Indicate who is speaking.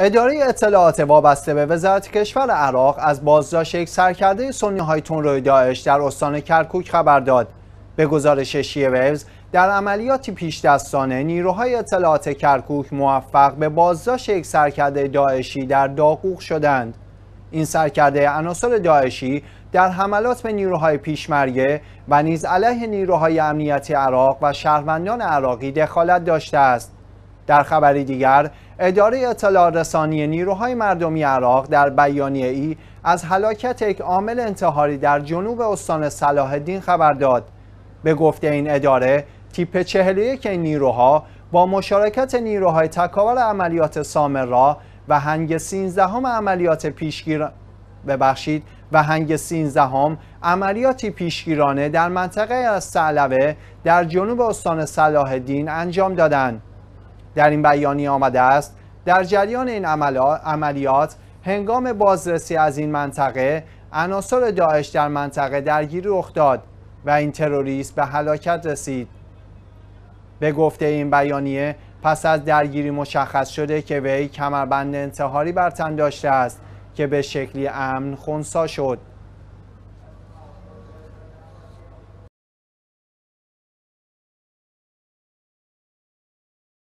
Speaker 1: اداره اطلاعات وابسته به وزارت کشور عراق از بازداشت یک سرکرده سنی های روی داعش در استان کرکوک خبر داد. به گزارش ویوز در عملیاتی پیش دستانه نیروهای اطلاعات کرکوک موفق به بازداشت یک سرکرده داعشی در داقوق شدند. این سرکرده عناصر داعشی در حملات به نیروهای پیشمرگه و نیز علیه نیروهای امنیتی عراق و شهروندان عراقی دخالت داشته است. در خبری دیگر اداره اطلاع رسانی نیروهای مردمی عراق در بیانیه ای از هلاکت یک عامل انتحاری در جنوب استان صلاح الدین خبر داد به گفته این اداره تیپ 41 این نیروها با مشارکت نیروهای تکاور عملیات سامرا و هنگ 13 عملیات پیشگیر ببخشید و هنگ 13 عملیاتی پیشگیرانه در منطقه از در جنوب استان صلاح الدین انجام دادند در این بیانیه آمده است در جریان این عملیات هنگام بازرسی از این منطقه عناصر داعش در منطقه درگیری رخ داد و این تروریست به هلاکت رسید به گفته این بیانیه پس از درگیری مشخص شده که وی کمربند انتحاری بر تن داشته است که به شکلی امن خونسا شد